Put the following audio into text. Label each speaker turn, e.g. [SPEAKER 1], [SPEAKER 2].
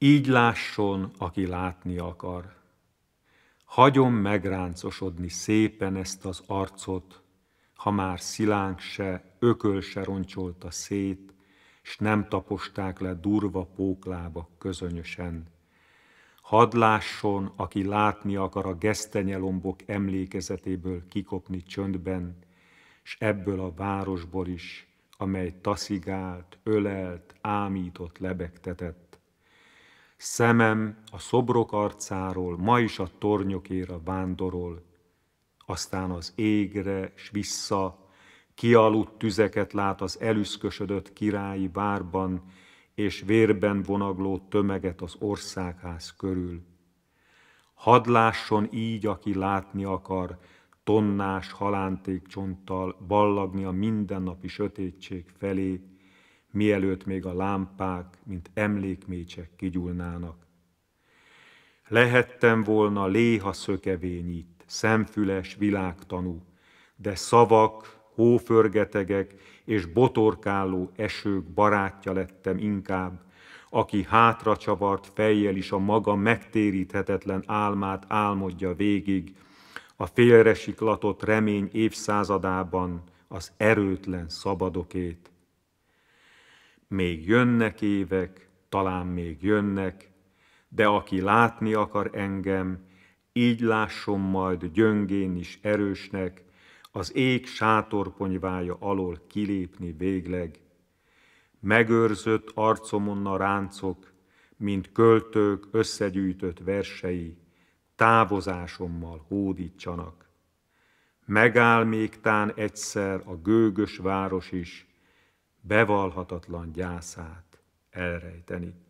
[SPEAKER 1] Így lásson, aki látni akar. Hagyom megráncosodni szépen ezt az arcot, ha már szilánk se, ököl se roncsolta szét, s nem taposták le durva póklába közönösen. Hadd lásson, aki látni akar a gesztenyelombok emlékezetéből kikopni csöndben, s ebből a városból is, amely taszigált, ölelt, ámított, lebegtetett Szemem a szobrok arcáról, ma is a tornyokéra vándorol, aztán az égre s vissza, kialudt tüzeket lát az elüszkösödött királyi várban, és vérben vonagló tömeget az országház körül. Hadd lásson így, aki látni akar, tonnás halántékcsonttal ballagni a mindennapi sötétség felé, mielőtt még a lámpák, mint emlékmécsek kigyúlnának. Lehettem volna léha szökevény itt, szemfüles világtanú, de szavak, hóförgetegek és botorkáló esők barátja lettem inkább, aki hátra csavart fejjel is a maga megtéríthetetlen álmát álmodja végig, a félresiklatott remény évszázadában az erőtlen szabadokét még jönnek évek, talán még jönnek, de aki látni akar engem, így lásson majd gyöngén is erősnek, az ég sátorponyvája alól kilépni végleg. Megőrzött arcomon a ráncok, mint költők összegyűjtött versei, távozásommal hódítsanak. Megáll még tán egyszer a gőgös város is, bevalhatatlan gyászát elrejteni.